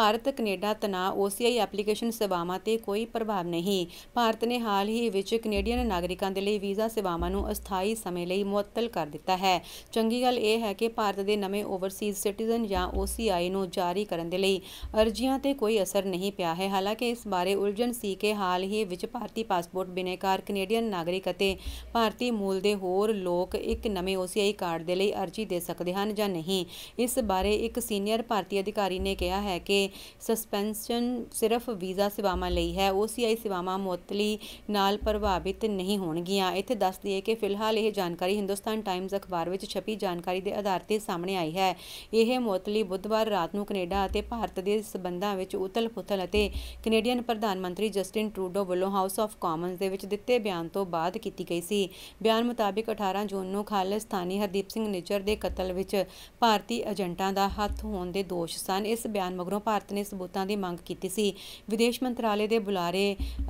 Bharat Canada ਤਣਾਅ OCI application ਸੇਵਾਵਾਂ ਤੇ ਕੋਈ ਪ੍ਰਭਾਵ ਨਹੀਂ ਭਾਰਤ ਨੇ ਹਾਲ ਹੀ ਵਿੱਚ ਕੈਨੇਡੀਅਨ ਨਾਗਰਿਕਾਂ ਦੇ ਲਈ ਵੀਜ਼ਾ ਸੇਵਾਵਾਂ ਨੂੰ ਅਸਥਾਈ ਸਮੇਂ ਲਈ ਮੁਅੱਤਲ ਕਰ ਦਿੱਤਾ ਹੈ ਚੰਗੀ ਗੱਲ ਇਹ ਹੈ ਕਿ ਭਾਰਤ ਦੇ ਨਵੇਂ ਓਵਰਸੀਜ਼ ਸਿਟੀਜ਼ਨ ਜਾਂ ਓਸੀਆਈ ਨੂੰ ਜਾਰੀ ਕਰਨ ਦੇ ਲਈ ਅਰਜ਼ੀਆਂ ਤੇ ਕੋਈ ਅਸਰ ਨਹੀਂ ਪਿਆ ਹੈ ਹਾਲਾਂਕਿ ਇਸ ਬਾਰੇ ਉਲਝਣ ਸੀ ਕਿ ਹਾਲ ਹੀ ਵਿੱਚ ਭਾਰਤੀ ਪਾਸਪੋਰਟ ਬਿਨੇਕਾਰ ਕੈਨੇਡੀਅਨ ਨਾਗਰਿਕ ਅਤੇ ਭਾਰਤੀ ਮੂਲ ਦੇ ਹੋਰ ਲੋਕ ਇੱਕ ਨਵੇਂ ਓਸੀਆਈ ਕਾਰਡ ਦੇ ਲਈ ਅਰਜ਼ੀ ਦੇ ਸਕਦੇ ਹਨ ਜਾਂ ਨਹੀਂ ਇਸ ਬਾਰੇ ਇੱਕ ਸੀਨੀਅਰ ਭਾਰਤੀ ਅਧਿਕਾਰੀ ਨੇ ਕਿਹਾ ਹੈ ਕਿ ਸਸਪੈਂਸ਼ਨ ਸਿਰਫ ਵੀਜ਼ਾ ਸੇਵਾਵਾਂ ਲਈ ਹੈ ਓਸੀਆਈ ਸੇਵਾਵਾਂ ਮੁਅੱਤਲੀ ਨਾਲ ਪ੍ਰਭਾਵਿਤ ਨਹੀਂ ਹੋਣਗੀਆਂ ਇੱਥੇ ਦੱਸ ਦਈਏ ਕਿ ਫਿਲਹਾਲ ਇਹ ਜਾਣਕਾਰੀ ਹਿੰਦੁਸਤਾਨ ਟਾਈਮਜ਼ ਅਖਬਾਰ ਵਿੱਚ ਛਪੀ ਜਾਣਕਾਰੀ ਦੇ ਆਧਾਰ ਤੇ ਸਾਹਮਣੇ ਆਈ ਹੈ ਇਹ ਮੁਅੱਤਲੀ ਬੁੱਧਵਾਰ ਰਾਤ ਨੂੰ ਕੈਨੇਡਾ ਅਤੇ ਭਾਰਤ ਦੇ ਸਬੰਧਾਂ ਵਿੱਚ ਉਤਲ-ਪੁਤਲ ਅਤੇ ਕੈਨੇਡੀਅਨ ਪ੍ਰਧਾਨ ਮੰਤਰੀ ਜਸਟਿਨ ਟਰੂਡੋ ਵੱਲੋਂ ਹਾਊਸ ਆਫ ਕਾਮਨਸ ਦੇ ਵਿੱਚ ਦਿੱਤੇ ਬਿਆਨ ਤੋਂ ਬਾਅਦ ਕੀਤੀ ਗਈ ਸੀ ਬਿਆਨ ਮੁਤਾਬਕ 18 ਜੂਨ ਨੂੰ ਖਾਲਿਸਤਾਨੀ ਹਰਦੀਪ ਸਿੰਘ ਨਿਚਰ ਦੇ ਕਤਲ ਵਿੱਚ ਭਾਰਤੀ ਏਜੰਟਾਂ ਦਾ ਹੱਥ ਹੋਣ ਦੇ ਦੋਸ਼ ਸਨ ਇਸ ਬਿਆਨ ਮਗਰੋਂ ਭਾਰਤ ਭਾਰਤ ਨੇ ਸਬੂਤਾਂ ਦੀ ਮੰਗ ਕੀਤੀ ਸੀ ਵਿਦੇਸ਼ ਮੰਤਰਾਲੇ ਦੇ ਬੁਲਾਰੇ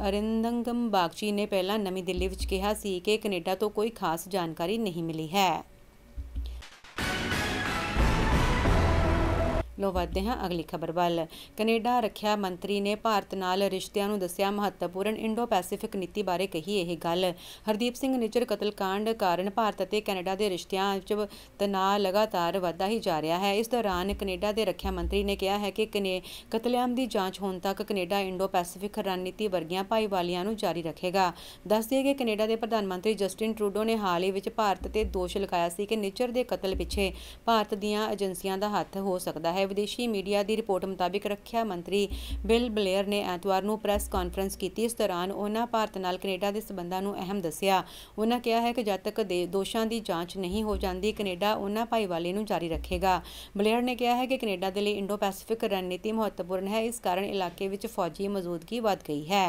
ਅਰਿੰਦੰਗਮ ਬਾਗਚੀ ਨੇ ਪਹਿਲਾਂ ਨਵੀਂ ਦਿੱਲੀ ਵਿੱਚ ਕਿਹਾ ਸੀ ਕਿ ਕੈਨੇਡਾ ਤੋਂ ਕੋਈ ਖਾਸ ਜਾਣਕਾਰੀ ਨਹੀਂ ਮਿਲੀ ਹੈ ਲੋ ਵਧਦੇ ਹਾਂ ਅਗਲੀ ਖਬਰ ਵੱਲ ਕੈਨੇਡਾ ਰੱਖਿਆ ਮੰਤਰੀ ਨੇ ਭਾਰਤ ਨਾਲ ਰਿਸ਼ਤਿਆਂ ਨੂੰ ਦੱਸਿਆ ਮਹੱਤਵਪੂਰਨ ਇੰਡੋ ਪੈਸੀਫਿਕ ਨੀਤੀ ਬਾਰੇ ਕਹੀ ਇਹ ਗੱਲ ਹਰਦੀਪ ਸਿੰਘ ਨਿਚਰ ਕਤਲकांड ਕਾਰਨ ਭਾਰਤ ਅਤੇ ਕੈਨੇਡਾ ਦੇ ਰਿਸ਼ਤਿਆਂ ਵਿੱਚ ਤਣਾਅ ਲਗਾਤਾਰ ਵਧਦਾ ਹੀ ਜਾ ਰਿਹਾ ਹੈ ਇਸ ਦੌਰਾਨ ਕੈਨੇਡਾ ਦੇ ਰੱਖਿਆ ਮੰਤਰੀ ਨੇ ਕਿਹਾ ਹੈ ਕਿ ਕਤਲੇਆਮ ਦੀ ਜਾਂਚ ਹੋਣ ਤੱਕ ਕੈਨੇਡਾ ਇੰਡੋ ਪੈਸੀਫਿਕ ਰਣਨੀਤੀ ਵਰਗੀਆਂ ਭਾਈਵਾਲੀਆਂ ਨੂੰ ਜਾਰੀ ਰੱਖੇਗਾ ਦੱਸ ਦਈਏ ਕਿ ਕੈਨੇਡਾ ਦੇ ਪ੍ਰਧਾਨ ਮੰਤਰੀ ਜਸਟਿਨ ਟਰੂਡੋ ਨੇ ਹਾਲ ਹੀ ਵਿੱਚ ਭਾਰਤ ਤੇ ਦੋਸ਼ ਲਗਾਇਆ ਸੀ ਕਿ ਨਿਚਰ ਦੇ ਕਤਲ ਪਿੱਛੇ ਭਾਰਤ ਦੀਆਂ ਏਜੰਸੀਆਂ ਦਾ ਹੱਥ ਹੋ ਸਕਦਾ ਹੈ ਵਿਦੇਸ਼ੀ ਮੀਡੀਆ ਦੀ ਰਿਪੋਰਟ ਮੁਤਾਬਿਕ ਰੱਖਿਆ ਮੰਤਰੀ ਬਿਲ ਬਲੇਅਰ ਨੇ ਐਤਵਾਰ ਨੂੰ ਪ੍ਰੈਸ ਕਾਨਫਰੰਸ ਕੀਤੀ ਇਸ ਦੌਰਾਨ ਉਹਨਾਂ ਭਾਰਤ ਨਾਲ ਕੈਨੇਡਾ ਦੇ ਸਬੰਧਾਂ ਨੂੰ ਅਹਿਮ ਦੱਸਿਆ ਉਹਨਾਂ ਕਿਹਾ ਹੈ ਕਿ ਜਦ ਤੱਕ ਦੋਸ਼ਾਂ ਦੀ ਜਾਂਚ ਨਹੀਂ ਹੋ ਜਾਂਦੀ ਕੈਨੇਡਾ ਉਹਨਾਂ ਭਾਈਵਾਲੇ ਨੂੰ ਜਾਰੀ ਰੱਖੇਗਾ ਬਲੇਅਰ ਨੇ ਕਿਹਾ ਹੈ ਕਿ ਕੈਨੇਡਾ ਦੇ ਲਈ ਇੰਡੋ ਪੈਸੀਫਿਕ ਰਣਨੀਤੀ ਮਹੱਤਵਪੂਰਨ ਹੈ ਇਸ ਕਾਰਨ ਇਲਾਕੇ ਵਿੱਚ ਫੌਜੀ ਮੌਜੂਦਗੀ ਵਧ ਗਈ ਹੈ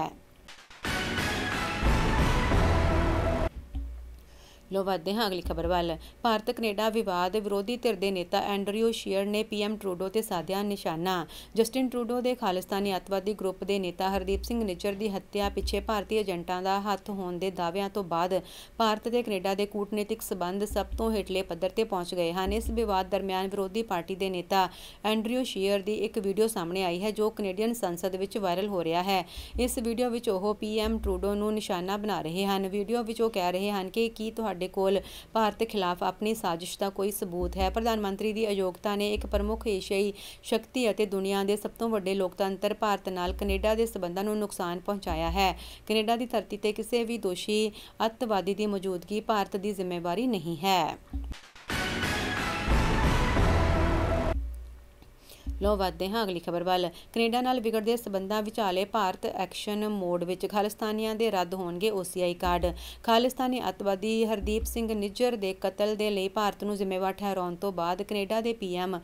ਲੋ ਵਧਦੇ ਹਾਂ ਅਗਲੀ ਖਬਰ ਵੱਲ ਭਾਰਤ ਕੈਨੇਡਾ ਵਿਵਾਦ ਵਿਰੋਧੀ ਧਿਰ ਦੇ ਨੇਤਾ ਐਂਡਰਿਊ ਸ਼ੀਅਰ ਨੇ ਪੀਐਮ ਟਰੂਡੋ ਤੇ ਸਾਧਿਆ ਨਿਸ਼ਾਨਾ ਜਸਟਿਨ ਟਰੂਡੋ ਦੇ ਖਾਲਿਸਤਾਨੀ ਅਤਵਾਦੀ ਗਰੁੱਪ ਦੇ ਨੇਤਾ ਹਰਦੀਪ ਸਿੰਘ ਨਿੱਜਰ ਦੀ ਹੱਤਿਆ ਪਿੱਛੇ ਭਾਰਤੀ ਏਜੰਟਾਂ ਦਾ ਹੱਥ ਹੋਣ ਦੇ ਦਾਅਵਿਆਂ ਤੋਂ ਬਾਅਦ ਭਾਰਤ ਤੇ ਕੈਨੇਡਾ ਦੇ ਕੂਟਨੀਤਿਕ ਸਬੰਧ ਸਭ ਤੋਂ ਹੇਠਲੇ ਪੱਧਰ ਤੇ ਪਹੁੰਚ ਗਏ ਹਨ ਇਸ ਵਿਵਾਦ ਦਰਮਿਆਨ ਵਿਰੋਧੀ ਪਾਰਟੀ ਦੇ ਨੇਤਾ ਐਂਡਰਿਊ ਸ਼ੀਅਰ ਦੀ ਇੱਕ ਵੀਡੀਓ ਸਾਹਮਣੇ ਆਈ ਹੈ ਜੋ ਕੈਨੇਡੀਅਨ ਸੰਸਦ ਵਿੱਚ ਵਾਇਰਲ ਹੋ ਰਿਹਾ ਹੈ ਇਸ ਵੀਡੀਓ ਵਿੱਚ ਉਹ ਪੀਐਮ ਟਰੂਡੋ ਨੂੰ ਨਿਸ਼ਾਨਾ ਬਣਾ ਰਹੇ ਹਨ ਵੀਡੀਓ ਵਿੱਚ ਉਹ ਕਹਿ ਰਹੇ ਹਨ ਕਿ ਕੀ ਤੁਹਾਡਾ ਸਾਡੇ ਕੋਲ ਭਾਰਤ ਖਿਲਾਫ ਆਪਣੀ ਸਾਜ਼ਿਸ਼ ਦਾ ਕੋਈ ਸਬੂਤ ਹੈ ਪ੍ਰਧਾਨ ਮੰਤਰੀ ਦੀ ਅਯੋਗਤਾ ਨੇ ਇੱਕ ਪ੍ਰਮੁੱਖ ਏਸ਼ੀਆਈ ਸ਼ਕਤੀ ਅਤੇ ਦੁਨੀਆ ਦੇ ਸਭ ਤੋਂ ਵੱਡੇ ਲੋਕਤੰਤਰ ਭਾਰਤ ਨਾਲ ਕੈਨੇਡਾ ਦੇ ਸਬੰਧਾਂ ਨੂੰ ਨੁਕਸਾਨ ਪਹੁੰਚਾਇਆ ਹੈ ਕੈਨੇਡਾ ਦੀ ਧਰਤੀ ਤੇ ਕਿਸੇ ਵੀ ਦੋਸ਼ੀ ਅੱਤਵਾਦੀ ਦੀ ਮੌਜੂਦਗੀ ਭਾਰਤ ਦੀ ਜ਼ਿੰਮੇਵਾਰੀ ਨਹੀਂ ਹੈ ਲੋ ਵਾਦਦੇ ਹਾਂ ਅਗਲੀ ਖਬਰ ਵੱਲ ਕੈਨੇਡਾ ਨਾਲ ਵਿਗੜਦੇ ਸਬੰਧਾਂ ਵਿਚਾਲੇ ਭਾਰਤ ਐਕਸ਼ਨ ਮੋਡ ਵਿੱਚ ਖਾਲਿਸਤਾਨੀਆਂ ਦੇ ਰੱਦ ਹੋਣਗੇ ਓਸੀਆਈ ਕਾਰਡ ਖਾਲਿਸਤਾਨੀ ਅਤਵਾਦੀ ਹਰਦੀਪ ਸਿੰਘ ਨਿੱਜਰ ਦੇ ਕਤਲ ਦੇ ਲਈ ਭਾਰਤ ਨੂੰ ਜ਼ਿੰਮੇਵਾਰ ਠਹਿਰਾਉਣ ਤੋਂ ਬਾਅਦ ਕੈਨੇਡਾ ਦੇ ਪੀਐਮ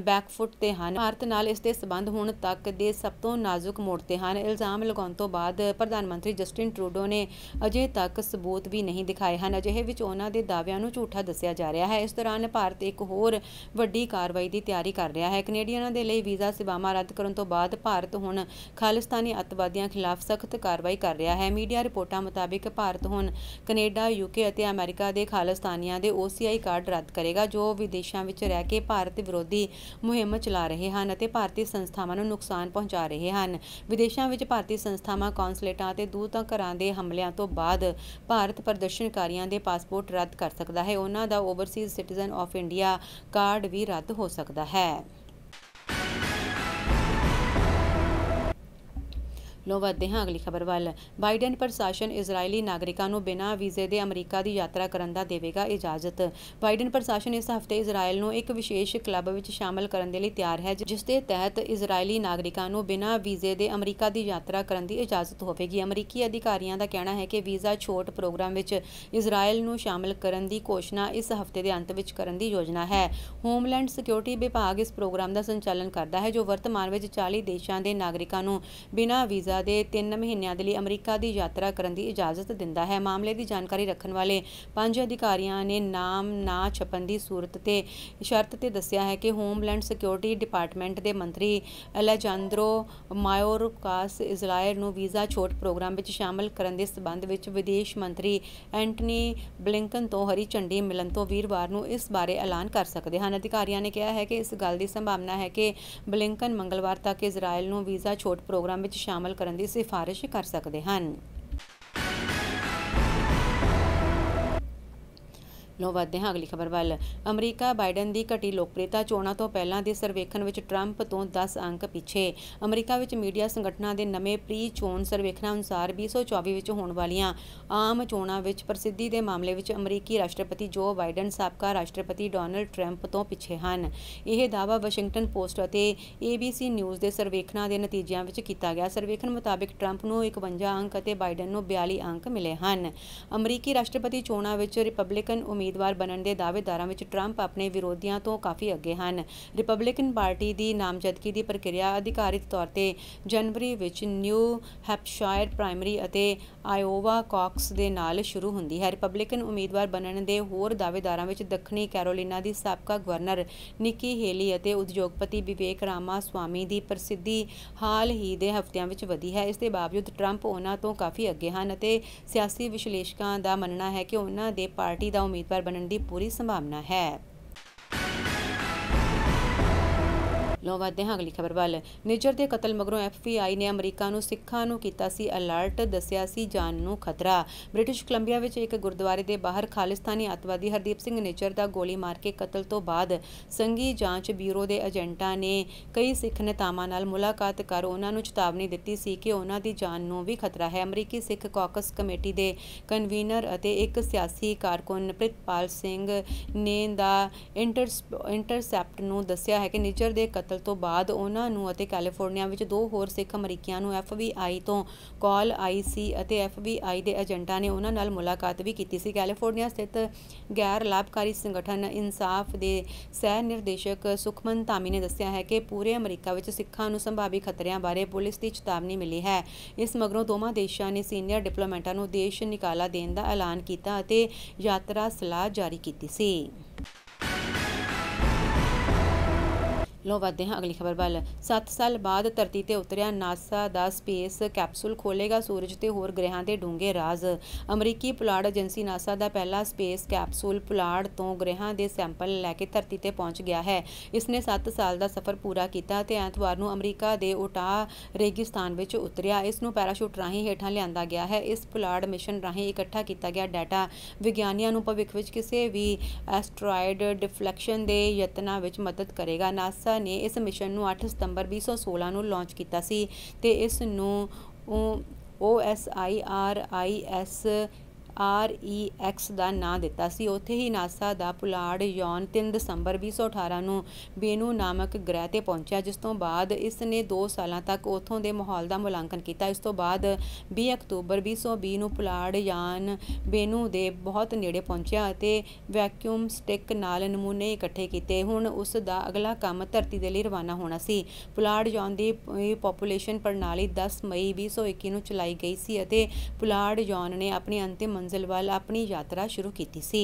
ਬੈਕਫੁੱਟ ਤੇ ਹਨ ਭਾਰਤ ਨਾਲ ਇਸ ਦੇ ਸਬੰਧ ਹੁਣ ਤੱਕ ਦੇ ਸਭ ਤੋਂ ਨਾਜ਼ੁਕ ਮੋੜ ਤੇ ਹਨ ਇਲਜ਼ਾਮ ਲਗਾਉਣ ਤੋਂ ਬਾਅਦ ਪ੍ਰਧਾਨ ਮੰਤਰੀ ਜਸਟਿਨ ਟਰੂਡੋ ਨੇ ਅਜੇ ਤੱਕ ਸਬੂਤ ਵੀ ਨਹੀਂ ਦਿਖਾਏ ਹਨ ਅਜਿਹੇ ਵਿੱਚ ਉਹਨਾਂ ਦੇ ਦਾਅਵਿਆਂ ਨੂੰ ਝੂਠਾ ਦੱਸਿਆ ਜਾ ਰਿਹਾ ਹੈ ਇਸ ਦੌਰਾਨ ਭਾਰਤ ਇੱਕ ਹੋਰ ਵੱਡੀ ਕਾਰਵਾਈ ਦੀ ਤਿਆਰੀ ਕਰ ਰਿਹਾ ਹੈ ਕੈਨੇਡੀਅਨਾਂ ਦੇ ਲਈ ਵੀਜ਼ਾ ਸੇਵਾਵਾਂ ਰੱਦ ਕਰਨ ਤੋਂ ਬਾਅਦ ਭਾਰਤ ਹੁਣ ਖਾਲਿਸਤਾਨੀ ਅਤਵਾਦੀਆਂ ਖਿਲਾਫ ਸਖਤ ਕਾਰਵਾਈ ਕਰ ਰਿਹਾ ਹੈ ਮੀਡੀਆ ਰਿਪੋਰਟਾਂ ਮੁਤਾਬਕ ਭਾਰਤ ਹੁਣ ਕੈਨੇਡਾ ਯੂਕੇ ਅਤੇ ਅਮਰੀਕਾ ਦੇ ਖਾਲਿਸਤਾਨੀਆਂ ਦੇ ਓਸੀਆਈ ਕਾਰਡ ਰੱਦ ਕਰੇਗਾ ਜੋ ਵਿਦੇਸ਼ਾਂ ਵਿੱਚ ਰਹਿ ਕੇ ਭਾਰਤ ਵਿਰੋਧੀ ਮੁਹਿੰਮ ਚਲਾ ਰਹੇ ਹਨ ਅਤੇ ਭਾਰਤੀ ਸੰਸਥਾਵਾਂ ਨੂੰ ਨੁਕਸਾਨ ਪਹੁੰਚਾ ਰਹੇ ਹਨ ਵਿਦੇਸ਼ਾਂ ਵਿੱਚ ਭਾਰਤੀ ਸੰਸਥਾਵਾਂ ਕੌਂਸਲੇਟਾਂ ਅਤੇ ਘਰਾਂ ਦੇ ਹਮਲਿਆਂ ਤੋਂ ਬਾਅਦ ਭਾਰਤ ਪ੍ਰਦਰਸ਼ਨਕਾਰੀਆਂ ਦੇ ਪਾਸਪੋਰਟ ਰੱਦ ਕਰ ਸਕਦਾ ਹੈ ਉਹਨਾਂ ਦਾ overseas citizen of India card ਵੀ ਰੱਦ ਹੋ ਸਕਦਾ ਹੈ ਲੋ ਵਧਦੇ ਹਾਂ ਅਗਲੀ ਖਬਰ ਵੱਲ ਬਾਈਡਨ ਪ੍ਰਸ਼ਾਸਨ ਇਜ਼ਰਾਈਲੀ ਨਾਗਰਿਕਾਂ ਨੂੰ ਬਿਨਾਂ ਵੀਜ਼ੇ ਦੇ ਅਮਰੀਕਾ ਦੀ ਯਾਤਰਾ ਕਰਨ ਦਾ ਦੇਵੇਗਾ ਇਜਾਜ਼ਤ ਬਾਈਡਨ ਪ੍ਰਸ਼ਾਸਨ ਇਸ ਹਫਤੇ ਇਜ਼ਰਾਈਲ ਨੂੰ ਇੱਕ ਵਿਸ਼ੇਸ਼ ਕਲੱਬ ਵਿੱਚ ਸ਼ਾਮਲ ਕਰਨ ਦੇ ਲਈ ਤਿਆਰ ਹੈ ਜਿਸ ਦੇ ਤਹਿਤ ਇਜ਼ਰਾਈਲੀ ਨਾਗਰਿਕਾਂ ਨੂੰ ਬਿਨਾਂ ਵੀਜ਼ੇ ਦੇ ਅਮਰੀਕਾ ਦੀ ਯਾਤਰਾ ਕਰਨ ਦੀ ਇਜਾਜ਼ਤ ਹੋਵੇਗੀ ਅਮਰੀਕੀ ਅਧਿਕਾਰੀਆਂ ਦਾ ਕਹਿਣਾ ਹੈ ਕਿ ਵੀਜ਼ਾ ਛੋਟ ਪ੍ਰੋਗਰਾਮ ਵਿੱਚ ਇਜ਼ਰਾਈਲ ਨੂੰ ਸ਼ਾਮਲ ਕਰਨ ਦੀ ਘੋਸ਼ਣਾ ਇਸ ਹਫਤੇ ਦੇ ਅੰਤ ਵਿੱਚ ਕਰਨ ਦੀ ਯੋਜਨਾ ਹੈ ਹੋਮਲੈਂਡ ਸਿਕਿਉਰਿਟੀ ਵਿਭਾਗ ਇਸ ਪ੍ਰੋਗਰਾਮ ਦਾ ਸੰਚਾਲਨ ਕਰਦਾ ਹੈ ਜੋ ਵਰਤਮਾਨ ਵਿੱਚ 40 ਦੇਸ਼ਾਂ ਦੇ ਨਾਗਰਿਕਾਂ ਨੂੰ ਬਿਨਾਂ ਵੀਜ਼ਾ ਵੀਜ਼ਾ ਦੇ 3 ਮਹੀਨਿਆਂ ਦੇ ਲਈ ਅਮਰੀਕਾ ਦੀ ਯਾਤਰਾ ਕਰਨ ਦੀ ਇਜਾਜ਼ਤ ਦਿੰਦਾ ਹੈ ਮਾਮਲੇ ਦੀ ਜਾਣਕਾਰੀ ਰੱਖਣ ਵਾਲੇ ਪੰਜ ਅਧਿਕਾਰੀਆਂ ਨੇ ਨਾਮ ਨਾ ਛਪਣ ਦੀ ਸੂਰਤ ਤੇ ਸ਼ਰਤ ਤੇ ਦੱਸਿਆ ਹੈ ਕਿ ਹੋਮਲੈਂਡ ਸਿਕਿਉਰਿਟੀ ਡਿਪਾਰਟਮੈਂਟ ਦੇ ਮੰਤਰੀ ਅਲੇਜਾਂਦਰੋ ਮਾਇਓਰਕਾਸ ਇਜ਼ਰਾਈਲ ਨੂੰ ਵੀਜ਼ਾ ਛੋਟ ਪ੍ਰੋਗਰਾਮ ਵਿੱਚ ਸ਼ਾਮਲ ਕਰਨ ਦੇ ਸਬੰਧ ਵਿੱਚ ਵਿਦੇਸ਼ ਮੰਤਰੀ ਐਂਟਨੀ ਬਲਿੰਕਨ ਤੋਂ ਹਰੀ ਝੰਡੀ ਮਿਲਣ ਤੋਂ ਵੀਰਵਾਰ ਨੂੰ ਇਸ ਬਾਰੇ ਐਲਾਨ ਕਰ ਸਕਦੇ ਹਨ ਅਧਿਕਾਰੀਆਂ ਨੇ ਕਿਹਾ ਹੈ ਕਿ ਇਸ ਗੱਲ ਦੀ ਸੰਭਾਵਨਾ ਹੈ ਕਿ ਬਲਿੰਕਨ ਮੰਗਲਵਾਰ ਤੱਕ ਇਜ਼ਰਾਈਲ ਨੂੰ ਵੀਜ਼ਾ ਛੋਟ ਪ੍ਰੋਗਰਾਮ ਵਿੱਚ ਸ਼ਾਮਲ ਕਰਨ ਦੀ ਸਿਫਾਰਿਸ਼ ਕਰ ਸਕਦੇ ਹਨ ਲੋ ਵਧਦੇ ਹਾਂ ਅਗਲੀ ਖਬਰ ਵੱਲ ਅਮਰੀਕਾ ਬਾਈਡਨ ਦੀ ਘਟੀ ਲੋਕਪ੍ਰਿਤਾ ਚੋਣਾਂ ਤੋਂ ਪਹਿਲਾਂ ਦੇ ਸਰਵੇਖਣ ਵਿੱਚ ਟਰੰਪ ਤੋਂ 10 ਅੰਕ ਪਿੱਛੇ ਅਮਰੀਕਾ ਵਿੱਚ ਮੀਡੀਆ ਸੰਗਠਨਾਂ ਦੇ ਨਵੇਂ ਪ੍ਰੀ ਚੋਣ ਸਰਵੇਖਣਾਂ ਅਨੁਸਾਰ 2024 ਵਿੱਚ ਹੋਣ ਵਾਲੀਆਂ ਆਮ ਚੋਣਾਂ ਵਿੱਚ ਪ੍ਰਸਿੱਧੀ ਦੇ ਮਾਮਲੇ ਵਿੱਚ ਅਮਰੀਕੀ ਰਾਸ਼ਟਰਪਤੀ ਜੋ ਬਾਈਡਨ ਸਾਬਕਾ ਰਾਸ਼ਟਰਪਤੀ ਡੋਨਲਡ ਟਰੰਪ ਤੋਂ ਪਿੱਛੇ ਹਨ ਇਹ ਦਾਅਵਾ ਵਾਸ਼ਿੰਗਟਨ ਪੋਸਟ ਅਤੇ ABC ਨਿਊਜ਼ ਦੇ ਸਰਵੇਖਣਾਂ ਦੇ ਨਤੀਜਿਆਂ ਵਿੱਚ ਕੀਤਾ ਗਿਆ ਸਰਵੇਖਣ ਮੁਤਾਬਕ ਟਰੰਪ ਨੂੰ 51 ਅੰਕ ਅਤੇ ਬਾਈਡਨ ਨੂੰ 42 ਅੰਕ ਮਿਲੇ ਹਨ ਅਮਰੀਕੀ ਰਾਸ਼ਟਰਪਤੀ ਚੋਣਾਂ ਵਿੱਚ ਰਿਪਬਲਿਕਨ ਉਮੀਦਵਾਰ ਬਣਨ ਦੇ ਦਾਅਵੇਦਾਰਾਂ ਵਿੱਚ ਟਰੰਪ ਆਪਣੇ ਵਿਰੋਧੀਆਂ ਤੋਂ ਕਾਫੀ ਅੱਗੇ ਹਨ ਰਿਪਬਲਿਕਨ ਪਾਰਟੀ ਦੀ ਨਾਮਜ਼ਦਗੀ ਦੀ ਪ੍ਰਕਿਰਿਆ ਅਧਿਕਾਰਿਤ ਤੌਰ ਤੇ ਜਨਵਰੀ ਵਿੱਚ ਨਿਊ ਹੈਪਸ਼ਾਇਰ ਪ੍ਰਾਇਮਰੀ ਅਤੇ ਆਇਓਵਾ ਕਾਕਸ ਦੇ ਨਾਲ ਸ਼ੁਰੂ ਹੁੰਦੀ ਹੈ ਰਿਪਬਲਿਕਨ ਉਮੀਦਵਾਰ ਬਣਨ ਦੇ ਹੋਰ ਦਾਅਵੇਦਾਰਾਂ ਵਿੱਚ ਦੱਖਣੀ ਕੈਰੋਲੀਨਾ ਦੀ ਸਾਬਕਾ ਗਵਰਨਰ ਨਿੱਕੀ ਹੇਲੀ ਅਤੇ ਉਦਯੋਗਪਤੀ ਵਿਵੇਕ ਰਾਮਾ ਸਵਾਮੀ ਦੀ ਪ੍ਰਸਿੱਧੀ ਹਾਲ ਹੀ ਦੇ ਹਫ਼ਤਿਆਂ ਵਿੱਚ ਵਧੀ ਹੈ ਇਸ ਦੇ ਬਾਵਜੂਦ ਟਰੰਪ ਉਹਨਾਂ ਤੋਂ ਕਾਫੀ ਅੱਗੇ ਹਨ ਅਤੇ ਸਿਆਸੀ ਵਿਸ਼ਲੇਸ਼ਕਾਂ ਦਾ ਮੰਨਣਾ ਹੈ ਕਿ ਉਹਨਾਂ ਦੇ ਪਾਰਟੀ ਦਾ ਉਮੀਦਵਾਰ ਉਮੀਦਵਾਰ ਬਣਨ ਦੀ ਪੂਰੀ ਸੰਭਾਵਨਾ ਹੈ ਲੋ ਵਧਦੇ ਹਾਂ ਅਗਲੀ ਖਬਰ ਵੱਲ ਨਿਜਰ ਦੇ ਕਤਲ ਮਗਰੋਂ ਐਫਬੀਆਈ ਨੇ ਅਮਰੀਕਾ ਨੂੰ ਸਿੱਖਾਂ ਨੂੰ ਕੀਤਾ ਸੀ ਅਲਰਟ ਦੱਸਿਆ ਸੀ ਜਾਨ ਨੂੰ ਖਤਰਾ ਬ੍ਰਿਟਿਸ਼ ਕੋਲੰਬੀਆ ਵਿੱਚ ਇੱਕ ਗੁਰਦੁਆਰੇ ਦੇ ਬਾਹਰ ਖਾਲਿਸਤਾਨੀ ਅਤਵਾਦੀ ਹਰਦੀਪ ਸਿੰਘ ਨਿਜਰ ਦਾ ਗੋਲੀ ਮਾਰ ਕੇ ਕਤਲ ਤੋਂ ਬਾਅਦ ਸੰਘੀ ਜਾਂਚ ਬਿਊਰੋ ਦੇ ਏਜੰਟਾਂ ਨੇ ਕਈ ਸਿੱਖ ਨੇਤਾਵਾਂ ਨਾਲ ਮੁਲਾਕਾਤ ਕਰ ਉਹਨਾਂ ਨੂੰ ਚੇਤਾਵਨੀ ਦਿੱਤੀ ਸੀ ਕਿ ਉਹਨਾਂ ਦੀ ਜਾਨ ਨੂੰ ਵੀ ਖਤਰਾ ਹੈ ਅਮਰੀਕੀ ਸਿੱਖ ਕਾਕਸ ਕਮੇਟੀ ਦੇ ਕਨਵੀਨਰ ਅਤੇ ਇੱਕ ਸਿਆਸੀ ਕਾਰਕੁਨ ਪ੍ਰਿਤਪਾਲ ਸਿੰਘ ਨੇ ਦਾ ਇੰਟਰਸੈਪਟ ਨੂੰ ਦੱਸਿਆ ਹੈ ਕਿ ਨਿਜਰ ਦੇ ਕਤਲ ਦਾਖਲ ਤੋਂ ਬਾਅਦ ਉਹਨਾਂ ਨੂੰ ਅਤੇ ਕੈਲੀਫੋਰਨੀਆ ਵਿੱਚ ਦੋ ਹੋਰ ਸਿੱਖ ਅਮਰੀਕੀਆਂ ਨੂੰ ਐਫਬੀਆਈ ਤੋਂ ਕਾਲ ਆਈ ਸੀ ਅਤੇ ਐਫਬੀਆਈ ਦੇ ਏਜੰਟਾਂ ਨੇ ਉਹਨਾਂ ਨਾਲ ਮੁਲਾਕਾਤ ਵੀ ਕੀਤੀ ਸੀ ਕੈਲੀਫੋਰਨੀਆ ਸਥਿਤ ਗੈਰ ਲਾਭਕਾਰੀ ਸੰਗਠਨ ਇਨਸਾਫ ਦੇ ਸਹਿ ਨਿਰਦੇਸ਼ਕ ਸੁਖਮਨ ਧਾਮੀ ਨੇ ਦੱਸਿਆ ਹੈ ਕਿ ਪੂਰੇ ਅਮਰੀਕਾ ਵਿੱਚ ਸਿੱਖਾਂ ਨੂੰ ਸੰਭਾਵੀ ਖਤਰਿਆਂ ਬਾਰੇ ਪੁਲਿਸ ਦੀ ਚੇਤਾਵਨੀ ਮਿਲੀ ਹੈ ਇਸ ਮਗਰੋਂ ਦੋਵਾਂ ਦੇਸ਼ਾਂ ਨੇ ਸੀਨੀਅਰ ਡਿਪਲੋਮੈਟਾਂ ਨੂੰ ਦੇਸ਼ ਨਿਕਾਲਾ ਦੇਣ ਦਾ ਐਲਾਨ ਕੀਤਾ ਅਤੇ ਯਾਤਰਾ ਸਲਾਹ ਜਾਰੀ ਕੀਤੀ ਸੀ ਲੋ ਵਧਦੇ ਹਾਂ ਅਗਲੀ ਖਬਰ ਵੱਲ 7 ਸਾਲ ਬਾਅਦ ਧਰਤੀ ਤੇ ਉਤਰਿਆ ਨਾਸਾ ਦਾ ਸਪੇਸ ਕੈਪਸੂਲ ਖੋਲੇਗਾ ਸੂਰਜ ਤੇ ਹੋਰ ਗ੍ਰਹਿਾਂ ਦੇ ਡੂੰਘੇ ਰਾਜ਼ ਅਮਰੀਕੀ ਪੁਲਾੜ ਏਜੰਸੀ ਨਾਸਾ ਦਾ ਪਹਿਲਾ ਸਪੇਸ ਕੈਪਸੂਲ ਪੁਲਾੜ ਤੋਂ ਗ੍ਰਹਿਾਂ ਦੇ ਸੈਂਪਲ ਲੈ ਕੇ ਧਰਤੀ ਤੇ ਪਹੁੰਚ ਗਿਆ ਹੈ ਇਸ ਨੇ 7 ਸਾਲ ਦਾ ਸਫ਼ਰ ਪੂਰਾ ਕੀਤਾ ਤੇ ਐਤਵਾਰ ਨੂੰ ਅਮਰੀਕਾ ਦੇ ਓਟਾ ਰੇਗਿਸਤਾਨ ਵਿੱਚ ਉਤਰਿਆ ਇਸ ਨੂੰ ਪੈਰਾਸ਼ੂਟ ਰਾਹੀਂ ਹੇਠਾਂ ਲਿਆਂਦਾ ਗਿਆ ਹੈ ਇਸ ਪੁਲਾੜ ਮਿਸ਼ਨ ਰਾਹੀਂ ਇਕੱਠਾ ਕੀਤਾ ਗਿਆ ਡਾਟਾ ਵਿਗਿਆਨੀਆਂ ਨੂੰ ਭਵਿੱਖ ਵਿੱਚ ਕਿਸੇ ਵੀ ਐਸਟਰੋਇਡ ਡਿਫਲੈਕਸ਼ਨ ਦੇ ਯਤਨਾਂ ਵਿੱਚ ਮਦਦ ਕਰੇਗਾ ਨਾਸਾ ਨੇ ਇਸ ਮਿਸ਼ਨ ਨੂੰ 8 ਸਤੰਬਰ 2016 ਨੂੰ ਲਾਂਚ ਕੀਤਾ ਸੀ ਤੇ ਇਸ ਨੂੰ ਓਐਸਆਈਆਰਆਈਐਸ ਆਰ ਈ ਐਕਸ ਦਾ ਨਾਂ ਦਿੱਤਾ ਸੀ ਉੱਥੇ ਹੀ ਨਾਸਾ ਦਾ ਪੁਲਾੜ ਯੋਨ 3 ਦਸੰਬਰ 2018 ਨੂੰ ਬੇਨੂ ਨਾਮਕ ਗ੍ਰਹਿ ਤੇ ਪਹੁੰਚਿਆ ਜਿਸ ਤੋਂ ਬਾਅਦ ਇਸ ਨੇ 2 ਸਾਲਾਂ ਤੱਕ ਉੱਥੋਂ ਦੇ ਮਾਹੌਲ ਦਾ ਮੁਲਾਂਕਣ ਕੀਤਾ ਇਸ ਤੋਂ ਬਾਅਦ 20 ਅਕਤੂਬਰ 2020 ਨੂੰ ਪੁਲਾੜ ਯਾਨ ਬੇਨੂ ਦੇ ਬਹੁਤ ਨੇੜੇ ਪਹੁੰਚਿਆ ਅਤੇ ਵੈਕਿਊਮ ਸਟਿਕ ਨਾਲ ਨਮੂਨੇ ਇਕੱਠੇ ਕੀਤੇ ਹੁਣ ਉਸ ਦਾ ਅਗਲਾ ਕੰਮ ਧਰਤੀ ਦੇ ਲਈ ਰਵਾਨਾ ਹੋਣਾ ਸੀ ਪੁਲਾੜ ਯਾਨ ਦੀ ਪੋਪੂਲੇਸ਼ਨ ਪ੍ਰਣਾਲੀ 10 ਮਈ 2021 ਨੂੰ ਚਲਾਈ ਗਈ ਸੀ ਅਤੇ ਪੁਲਾੜ ਯਾਨ ਨੇ ਆਪਣੀ ਅੰਤਿਮ ਮੰਜ਼ਿਲ ਵੱਲ ਆਪਣੀ ਯਾਤਰਾ ਸ਼ੁਰੂ ਕੀਤੀ ਸੀ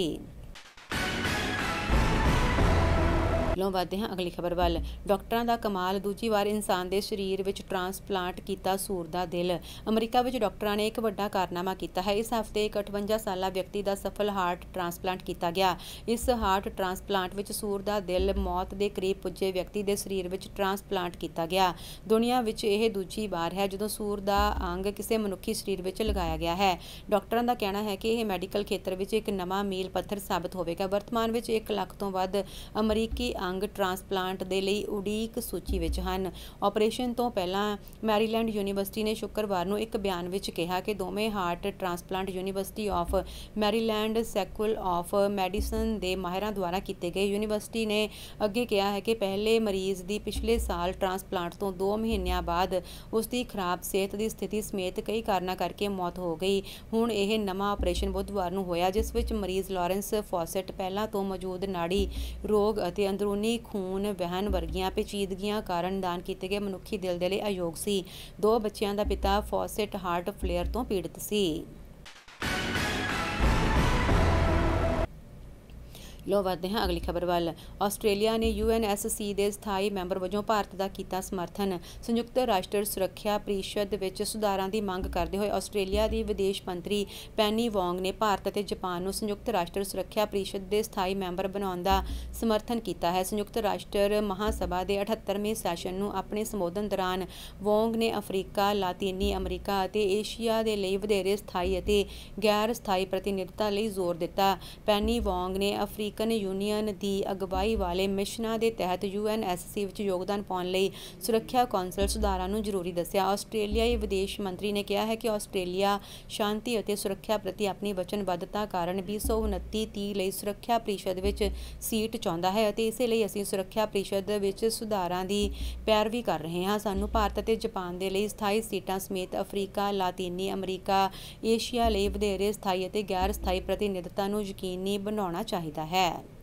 ਵੱਲੋਂ ਵਧਦੇ ਹਾਂ ਅਗਲੀ ਖਬਰ ਵੱਲ ਡਾਕਟਰਾਂ ਦਾ ਕਮਾਲ ਦੂਜੀ ਵਾਰ ਇਨਸਾਨ ਦੇ ਸਰੀਰ ਵਿੱਚ ਟ੍ਰਾਂਸਪਲਾਂਟ ਕੀਤਾ ਸੂਰ ਦਾ ਦਿਲ ਅਮਰੀਕਾ ਵਿੱਚ ਡਾਕਟਰਾਂ ਨੇ ਇੱਕ ਵੱਡਾ ਕਾਰਨਾਮਾ ਕੀਤਾ ਹੈ ਇਸ ਹਫ਼ਤੇ ਇੱਕ 58 ਸਾਲਾ ਵਿਅਕਤੀ ਦਾ ਸਫਲ ਹਾਰਟ ਟ੍ਰਾਂਸਪਲਾਂਟ ਕੀਤਾ ਗਿਆ ਇਸ ਹਾਰਟ ਟ੍ਰਾਂਸਪਲਾਂਟ ਵਿੱਚ ਸੂਰ ਦਾ ਦਿਲ ਮੌਤ ਦੇ ਕਰੀਬ ਪੁੱਜੇ ਵਿਅਕਤੀ ਦੇ ਸਰੀਰ ਵਿੱਚ ਟ੍ਰਾਂਸਪਲਾਂਟ ਕੀਤਾ ਗਿਆ ਦੁਨੀਆ ਵਿੱਚ ਇਹ ਦੂਜੀ ਵਾਰ ਹੈ ਜਦੋਂ ਸੂਰ ਦਾ ਅੰਗ ਕਿਸੇ ਮਨੁੱਖੀ ਸਰੀਰ ਵਿੱਚ ਲਗਾਇਆ ਗਿਆ ਹੈ ਡਾਕਟਰਾਂ ਦਾ ਕਹਿਣਾ ਹੈ ਕਿ ਇਹ ਮੈਡੀਕਲ ਖੇਤਰ ਵਿੱਚ ਇੱਕ ਨਵਾਂ ਮੀਲ ਪੱਥਰ ਸਾਬਤ ਹੋਵੇਗਾ ਵਰਤਮਾਨ ਵਿੱਚ 1 ਲੱਖ ਤੋਂ ਵੱਧ ਅਮਰੀਕੀ ਅੰਗ ਟ੍ਰਾਂਸਪਲਾਂਟ ਦੇ ਲਈ ਉਡੀਕ ਸੂਚੀ ਵਿੱਚ ਹਨ ਆਪਰੇਸ਼ਨ ਤੋਂ ਪਹਿਲਾਂ ਮੈਰੀਲੈਂਡ ਯੂਨੀਵਰਸਿਟੀ ਨੇ ਸ਼ੁੱਕਰਵਾਰ ਨੂੰ ਇੱਕ ਬਿਆਨ ਵਿੱਚ ਕਿਹਾ ਕਿ ਦੋਵੇਂ heart transplant University of Maryland school of medicine ਦੇ ਮਾਹਿਰਾਂ ਦੁਆਰਾ ਕੀਤੇ ਗਏ ਯੂਨੀਵਰਸਿਟੀ ਨੇ ਅੱਗੇ ਕਿਹਾ ਹੈ ਕਿ ਪਹਿਲੇ ਮਰੀਜ਼ ਦੀ ਪਿਛਲੇ ਸਾਲ ਟ੍ਰਾਂਸਪਲਾਂਟ ਤੋਂ 2 ਮਹੀਨਿਆਂ ਬਾਅਦ ਉਸ ਦੀ ਖਰਾਬ ਸਿਹਤ ਦੀ ਸਥਿਤੀ ਸਮੇਤ ਕਈ ਕਾਰਨਾਂ ਕਰਕੇ ਮੌਤ ਹੋ ਗਈ ਹੁਣ ਇਹ ਨਵਾਂ ਆਪਰੇਸ਼ਨ ਬੁੱਧਵਾਰ ਨੂੰ ਹੋਇਆ ਜਿਸ ਵਿੱਚ ਮਰੀਜ਼ ਲਾਰੈਂਸ ਫੌਸੈਟ ਪਹਿਲਾਂ ਤੋਂ ਮੌਜੂਦ ਨਾੜੀ ਰੋਗ ਅਤੇ ਅੰਦਰੂਨੀ ਖੂਨੀ ਖੂਨ ਵਹਿਣ ਵਰਗੀਆਂ ਪੇਚੀਦਗੀਆਂ ਕਾਰਨ ਦਾਨ ਕੀਤੇ ਗਏ ਮਨੁੱਖੀ ਦਿਲ ਦੇ ਲਈ ਅਯੋਗ ਸੀ ਦੋ ਬੱਚਿਆਂ ਦਾ ਪਿਤਾ ਫੌਸੇਟ ਹਾਰਟ ਫਲੇਅਰ ਤੋਂ ਪੀੜਤ ਸੀ ਲੋ ਵਧਦੇ ਹਾਂ ਅਗਲੀ ਖਬਰ ਵੱਲ ਆਸਟ੍ਰੇਲੀਆ ਨੇ ਯੂਐਨਐਸਸੀ ਦੇ ਸਥਾਈ ਮੈਂਬਰ ਵਜੋਂ ਭਾਰਤ ਦਾ ਕੀਤਾ ਸਮਰਥਨ ਸੰਯੁਕਤ ਰਾਸ਼ਟਰ ਸੁਰੱਖਿਆ ਪ੍ਰੀਸ਼ਦ ਵਿੱਚ ਸੁਧਾਰਾਂ ਦੀ ਮੰਗ ਕਰਦੇ ਹੋਏ ਆਸਟ੍ਰੇਲੀਆ ਦੀ ਵਿਦੇਸ਼ ਮੰਤਰੀ ਪੈਨੀ ਵੋਂਗ ਨੇ ਭਾਰਤ ਅਤੇ ਜਾਪਾਨ ਨੂੰ ਸੰਯੁਕਤ ਰਾਸ਼ਟਰ ਸੁਰੱਖਿਆ ਪ੍ਰੀਸ਼ਦ ਦੇ ਸਥਾਈ ਮੈਂਬਰ ਬਣਾਉਣ ਦਾ ਸਮਰਥਨ ਕੀਤਾ ਹੈ ਸੰਯੁਕਤ ਰਾਸ਼ਟਰ ਮਹਾਸਭਾ ਦੇ 78ਵੇਂ ਸੈਸ਼ਨ ਨੂੰ ਆਪਣੇ ਸੰਬੋਧਨ ਦੌਰਾਨ ਵੋਂਗ ਨੇ ਅਫਰੀਕਾ ਲਾਤੀਨੀ ਅਮਰੀਕਾ ਅਤੇ ਏਸ਼ੀਆ ਦੇ ਲਈ ਵਧੇਰੇ ਸਥਾਈ ਅਤੇ ਗੈਰ ਸਥਾਈ ਪ੍ਰਤੀਨਿਧਤਾ ਲਈ ਜ਼ੋਰ ਦਿੱਤਾ ਪੈਨੀ ਵੋਂਗ ਨੇ ਅਫਰੀਕਾ ਅਮਰੀਕਨ ਯੂਨੀਅਨ ਦੀ ਅਗਵਾਈ ਵਾਲੇ ਮਿਸ਼ਨਾਂ ਦੇ ਤਹਿਤ ਯੂਐਨਐਸਸੀ ਵਿੱਚ ਯੋਗਦਾਨ ਪਾਉਣ ਲਈ ਸੁਰੱਖਿਆ ਕੌਂਸਲ ਸੁਧਾਰਾਂ ਨੂੰ ਜ਼ਰੂਰੀ ਦੱਸਿਆ ਆਸਟ੍ਰੇਲੀਆਈ ਵਿਦੇਸ਼ ਮੰਤਰੀ ਨੇ ਕਿਹਾ ਹੈ ਕਿ ਆਸਟ੍ਰੇਲੀਆ ਸ਼ਾਂਤੀ ਅਤੇ ਸੁਰੱਖਿਆ ਪ੍ਰਤੀ ਆਪਣੀ ਵਚਨਬੱਧਤਾ ਕਾਰਨ 2029-30 ਲਈ ਸੁਰੱਖਿਆ ਪ੍ਰੀਸ਼ਦ ਵਿੱਚ ਸੀਟ ਚਾਹੁੰਦਾ ਹੈ ਅਤੇ ਇਸੇ ਲਈ ਅਸੀਂ ਸੁਰੱਖਿਆ ਪ੍ਰੀਸ਼ਦ ਵਿੱਚ ਸੁਧਾਰਾਂ ਦੀ ਪੈਰਵੀ ਕਰ ਰਹੇ ਹਾਂ ਸਾਨੂੰ ਭਾਰਤ ਅਤੇ ਜਾਪਾਨ ਦੇ ਲਈ ਸਥਾਈ ਸੀਟਾਂ ਸਮੇਤ ਅਫਰੀਕਾ ਲਾਤੀਨੀ ਅਮਰੀਕਾ ਏਸ਼ੀਆ ਲਈ ਵਧੇਰੇ ਸਥਾਈ ਅਤੇ ਗੈਰ ਸਥਾਈ ਪ੍ਰਤੀਨਿਧਤਾ ਨੂੰ ਯਕੀਨੀ ਬਣਾਉਣਾ ਚਾਹੀਦਾ ਹੈ had.